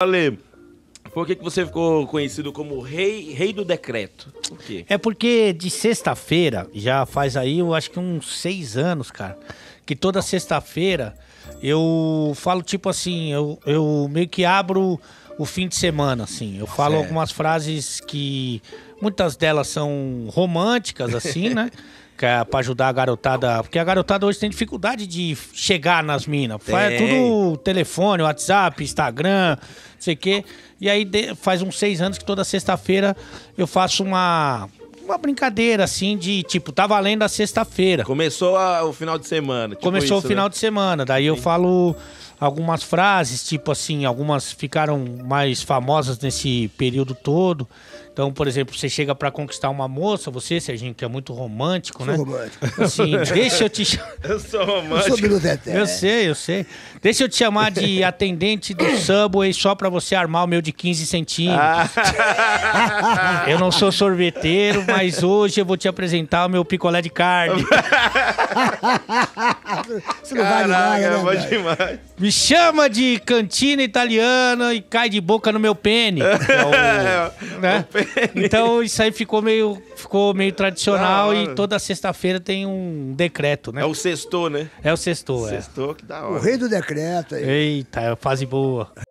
Ale, por que, que você ficou conhecido como rei, rei do decreto? Por quê? É porque de sexta-feira, já faz aí, eu acho que uns seis anos, cara, que toda sexta-feira eu falo tipo assim, eu, eu meio que abro o fim de semana, assim. Eu falo certo. algumas frases que muitas delas são românticas, assim, né? é pra ajudar a garotada. Porque a garotada hoje tem dificuldade de chegar nas minas. Faz é tudo telefone, WhatsApp, Instagram, não sei o quê. E aí faz uns seis anos que toda sexta-feira eu faço uma uma brincadeira, assim, de tipo, tá valendo a sexta-feira. Começou a, o final de semana. Tipo Começou isso, o final né? de semana. Daí Sim. eu falo algumas frases, tipo assim, algumas ficaram mais famosas nesse período todo. Então, por exemplo, você chega para conquistar uma moça, você, Serginho, que é muito romântico, né? romântico. Assim, deixa eu te chamar. Eu sou romântico. Eu, sou eu sei, eu sei. Deixa eu te chamar de atendente do Subway só para você armar o meu de 15 centímetros. Ah. eu não sou sorveteiro, mas mas hoje eu vou te apresentar o meu picolé de carne. Você não vai vale né, é demais. Me chama de cantina italiana e cai de boca no meu pene. Então, né? pene. então isso aí ficou meio, ficou meio tradicional e toda sexta-feira tem um decreto, né? É o sexto, né? É o sexto, é. Sextou, que da hora. O rei do decreto aí. Eita, é fase boa.